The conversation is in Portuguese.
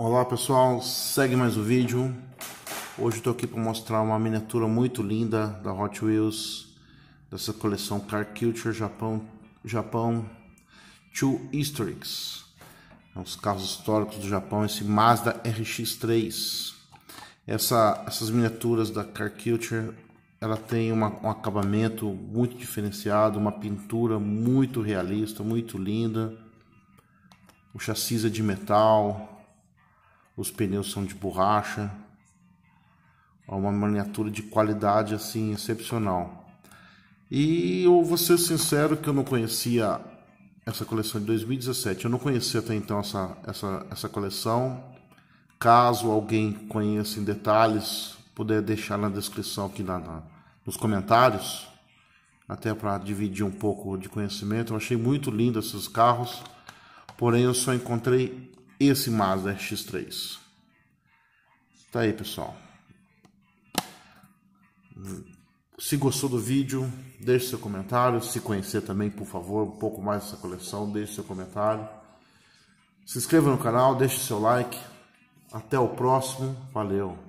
Olá pessoal, segue mais o um vídeo. Hoje estou aqui para mostrar uma miniatura muito linda da Hot Wheels dessa coleção Car Culture Japão Japão 2 Historics. É os carros históricos do Japão, esse Mazda RX3. Essa, essas miniaturas da Car Culture, ela tem uma, um acabamento muito diferenciado, uma pintura muito realista, muito linda. O chassi é de metal, os pneus são de borracha, é uma miniatura de qualidade assim excepcional. E eu vou ser sincero que eu não conhecia essa coleção de 2017. Eu não conhecia até então essa, essa, essa coleção. Caso alguém conheça em detalhes, puder deixar na descrição aqui na, na nos comentários, até para dividir um pouco de conhecimento. Eu achei muito lindo esses carros, porém eu só encontrei esse Mazda X3. Tá aí, pessoal. Se gostou do vídeo, deixe seu comentário. Se conhecer também, por favor, um pouco mais dessa coleção, deixe seu comentário. Se inscreva no canal, deixe seu like. Até o próximo. Valeu!